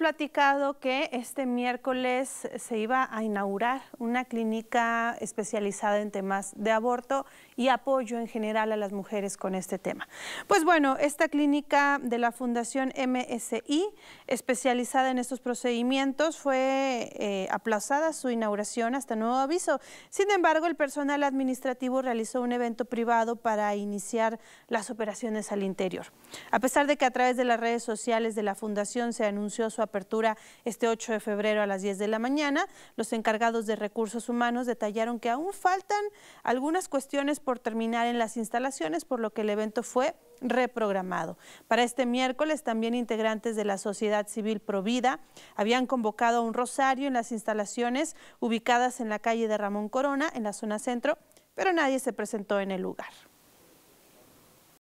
platicado que este miércoles se iba a inaugurar una clínica especializada en temas de aborto y apoyo en general a las mujeres con este tema. Pues bueno, esta clínica de la Fundación MSI, especializada en estos procedimientos, fue eh, aplazada su inauguración hasta nuevo aviso. Sin embargo, el personal administrativo realizó un evento privado para iniciar las operaciones al interior. A pesar de que a través de las redes sociales de la Fundación se anunció su apertura este 8 de febrero a las 10 de la mañana. Los encargados de recursos humanos detallaron que aún faltan algunas cuestiones por terminar en las instalaciones, por lo que el evento fue reprogramado. Para este miércoles también integrantes de la sociedad civil Provida habían convocado a un rosario en las instalaciones ubicadas en la calle de Ramón Corona, en la zona centro, pero nadie se presentó en el lugar.